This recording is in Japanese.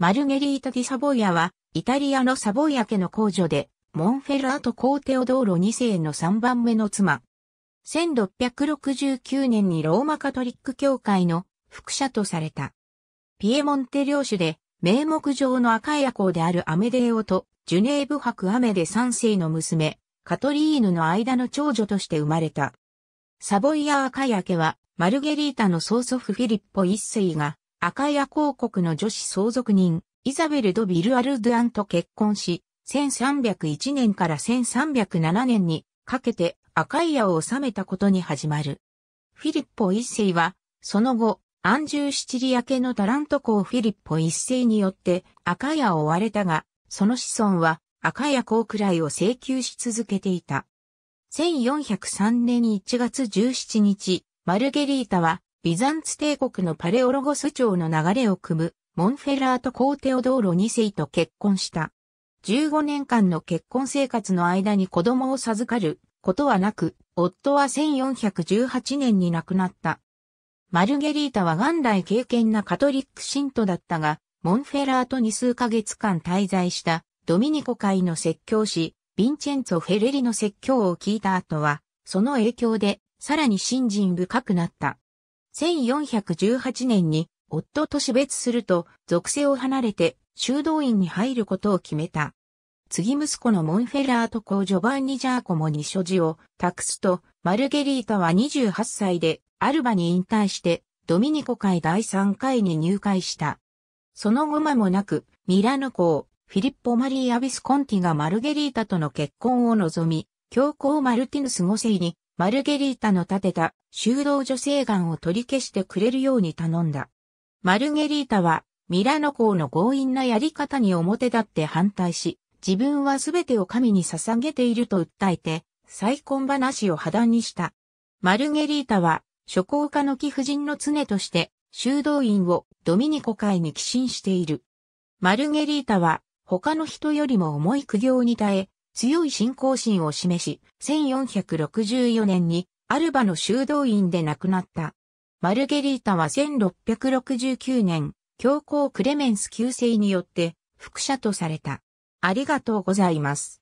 マルゲリータ・ディ・サボイアは、イタリアのサボイア家の皇女で、モンフェラート・コーテオドーロ2世の3番目の妻。1669年にローマカトリック教会の副社とされた。ピエモンテ領主で、名目上の赤いア公であるアメデオと、ジュネーブ博アメデ3世の娘、カトリーヌの間の長女として生まれた。サボイア赤ヤ家は、マルゲリータの曽祖父フィリッポ一世が、赤屋公国の女子相続人、イザベル・ド・ビルアルドゥアンと結婚し、1301年から1307年にかけて赤屋を治めたことに始まる。フィリッポ一世は、その後、アンジューシチリア家のタラント公フィリッポ一世によって赤屋を追われたが、その子孫は赤屋公くらいを請求し続けていた。1403年1月17日、マルゲリータはビザンツ帝国のパレオロゴス朝の流れを組むモンフェラート皇帝オドーロ2世と結婚した。15年間の結婚生活の間に子供を授かることはなく、夫は1418年に亡くなった。マルゲリータは元来敬虔なカトリック信徒だったが、モンフェラートに数ヶ月間滞在したドミニコ会の説教師、ヴィンチェンツォ・フェレリの説教を聞いた後は、その影響でさらに信心深くなった。1418年に夫と死別すると、属性を離れて修道院に入ることを決めた。次息子のモンフェラート公ジョバンニ・ジャーコもに所持を託すと、マルゲリータは28歳でアルバに引退して、ドミニコ会第3回に入会した。その後間もなく、ミラノ公、フィリッポ・マリー・アビス・コンティがマルゲリータとの結婚を望み、教皇マルティヌス5世にマルゲリータの建てた修道女性願を取り消してくれるように頼んだ。マルゲリータはミラノ公の強引なやり方に表立って反対し、自分は全てを神に捧げていると訴えて、再婚話を破談にした。マルゲリータは、諸行家の貴婦人の常として、修道院をドミニコ会に寄進している。マルゲリータは、他の人よりも重い苦行に耐え、強い信仰心を示し、1464年にアルバの修道院で亡くなった。マルゲリータは1669年、教皇クレメンス旧世によって、副社とされた。ありがとうございます。